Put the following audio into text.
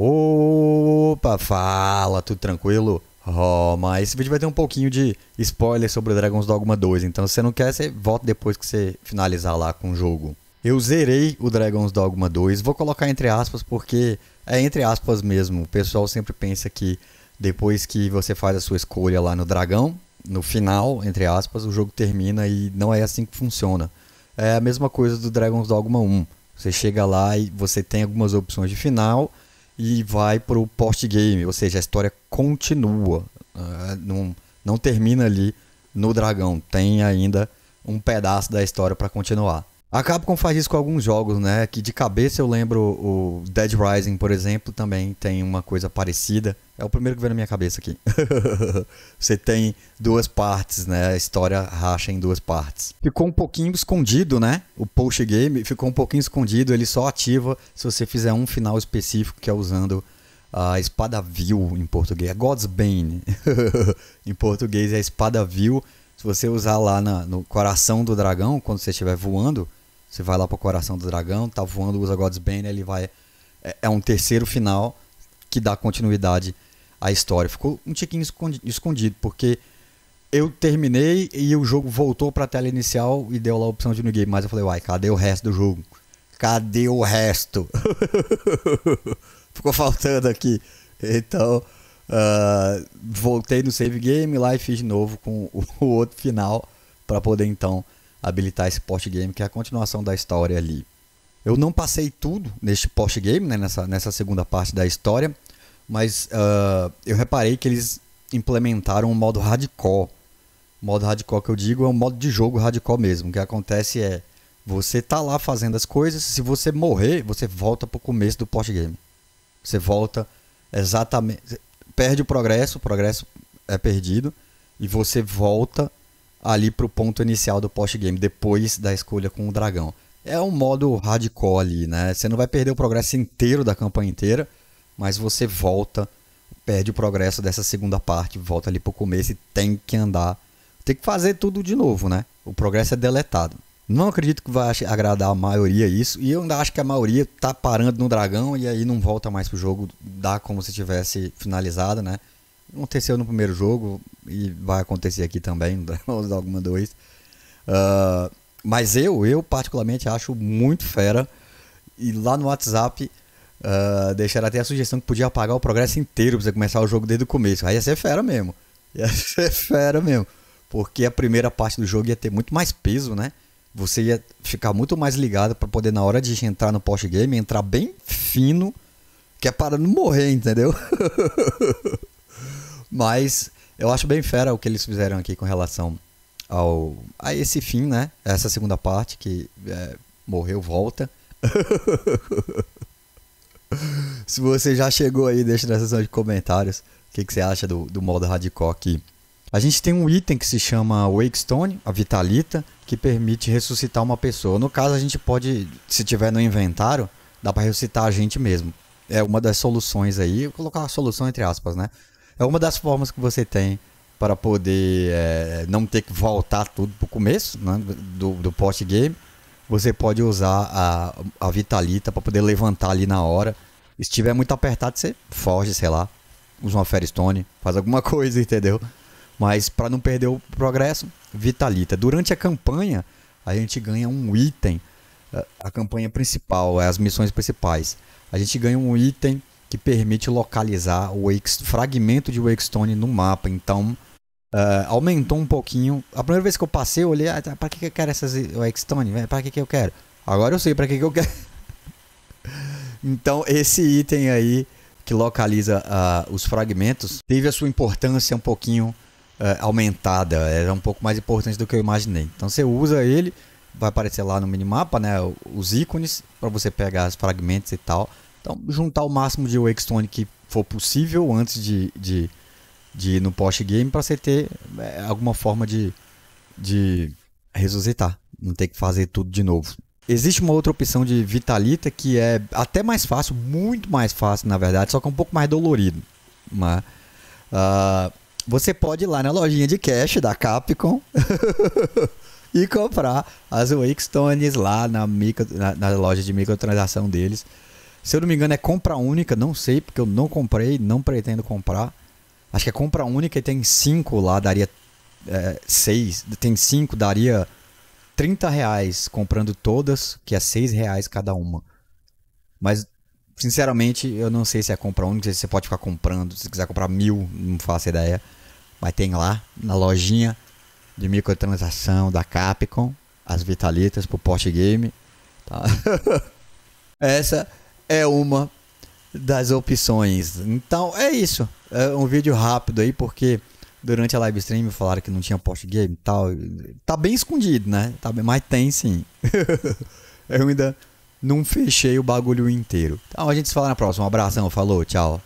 Opa, fala, tudo tranquilo? Oh, mas esse vídeo vai ter um pouquinho de spoiler sobre Dragon's Dogma 2, então se você não quer, você volta depois que você finalizar lá com o jogo. Eu zerei o Dragon's Dogma 2, vou colocar entre aspas porque é entre aspas mesmo. O pessoal sempre pensa que depois que você faz a sua escolha lá no dragão, no final, entre aspas, o jogo termina e não é assim que funciona. É a mesma coisa do Dragon's Dogma 1. Você chega lá e você tem algumas opções de final e vai para o post-game, ou seja, a história continua, né? não, não termina ali no dragão, tem ainda um pedaço da história para continuar. A Capcom faz isso com alguns jogos, né? Que de cabeça eu lembro o Dead Rising, por exemplo, também tem uma coisa parecida. É o primeiro que veio na minha cabeça aqui. Você tem duas partes, né? A história racha em duas partes. Ficou um pouquinho escondido, né? O post game ficou um pouquinho escondido. Ele só ativa se você fizer um final específico, que é usando a espada vil em português. É God's Bane. em português é espada vil. Se você usar lá na, no coração do dragão, quando você estiver voando, você vai lá pro coração do dragão, tá voando, usa God's Bane, ele vai. É, é um terceiro final que dá continuidade à história. Ficou um tiquinho escondido, porque eu terminei e o jogo voltou pra tela inicial e deu lá a opção de no game, mas eu falei, uai, cadê o resto do jogo? Cadê o resto? Ficou faltando aqui. Então, uh, voltei no save game lá e fiz de novo com o outro final para poder então habilitar esse post game, que é a continuação da história ali. Eu não passei tudo neste post game, né, nessa, nessa segunda parte da história, mas uh, eu reparei que eles implementaram um modo hardcore. O modo hardcore que eu digo é um modo de jogo hardcore mesmo. O que acontece é você tá lá fazendo as coisas, se você morrer, você volta pro começo do post game. Você volta exatamente, perde o progresso, o progresso é perdido e você volta ali pro ponto inicial do post-game, depois da escolha com o dragão. É um modo hardcore ali, né? Você não vai perder o progresso inteiro da campanha inteira, mas você volta, perde o progresso dessa segunda parte, volta ali pro começo e tem que andar. Tem que fazer tudo de novo, né? O progresso é deletado. Não acredito que vai agradar a maioria isso, e eu ainda acho que a maioria tá parando no dragão e aí não volta mais pro jogo, dá como se tivesse finalizado, né? Aconteceu no primeiro jogo e vai acontecer aqui também, vamos dar alguma dois. Uh, mas eu, eu particularmente acho muito fera. E lá no WhatsApp uh, deixaram até a sugestão que podia apagar o progresso inteiro pra você começar o jogo desde o começo. Aí ia ser fera mesmo. Ia ser fera mesmo. Porque a primeira parte do jogo ia ter muito mais peso, né? Você ia ficar muito mais ligado para poder, na hora de entrar no post-game, entrar bem fino, que é para não morrer, entendeu? Mas eu acho bem fera o que eles fizeram aqui com relação ao a esse fim, né? Essa segunda parte que é, morreu, volta. Se você já chegou aí, deixa na seção de comentários o que, que você acha do, do modo hardcore aqui. A gente tem um item que se chama Wakestone, a Vitalita, que permite ressuscitar uma pessoa. No caso, a gente pode, se tiver no inventário, dá para ressuscitar a gente mesmo. É uma das soluções aí, vou colocar a solução entre aspas, né? É uma das formas que você tem para poder é, não ter que voltar tudo para o começo né, do, do post-game. Você pode usar a, a Vitalita para poder levantar ali na hora. Se estiver muito apertado, você foge, sei lá, usa uma Ferristone, faz alguma coisa, entendeu? Mas para não perder o progresso, Vitalita. Durante a campanha, a gente ganha um item. A campanha principal, é as missões principais. A gente ganha um item que permite localizar o Wake, fragmento de Wakestone no mapa. Então, uh, aumentou um pouquinho. A primeira vez que eu passei, eu olhei, ah, tá, para que, que eu quero essas Wakestone? Para que, que eu quero? Agora eu sei para que, que eu quero. então, esse item aí que localiza uh, os fragmentos teve a sua importância um pouquinho uh, aumentada. Era um pouco mais importante do que eu imaginei. Então, você usa ele, vai aparecer lá no minimapa, né? Os ícones para você pegar os fragmentos e tal. Então, juntar o máximo de Wakestone que for possível antes de, de, de ir no post-game para você ter é, alguma forma de, de ressuscitar. Não ter que fazer tudo de novo. Existe uma outra opção de Vitalita que é até mais fácil, muito mais fácil na verdade, só que é um pouco mais dolorido. Mas, uh, você pode ir lá na lojinha de cash da Capcom e comprar as Wakestones lá na, micro, na, na loja de microtransação deles. Se eu não me engano, é compra única, não sei, porque eu não comprei, não pretendo comprar. Acho que é compra única e tem 5 lá, daria 6. É, tem 5, daria 30 reais comprando todas, que é 6 reais cada uma. Mas, sinceramente, eu não sei se é compra única, se você pode ficar comprando. Se quiser comprar mil, não faço ideia. Mas tem lá, na lojinha de microtransação da Capcom, as vitalitas pro Porsche Game. Tá? Essa é uma das opções. Então é isso. É um vídeo rápido aí, porque durante a live stream falaram que não tinha post-game e tal. Tá bem escondido, né? Tá bem, mas tem sim. Eu ainda não fechei o bagulho inteiro. Então a gente se fala na próxima. Um abração, falou, tchau.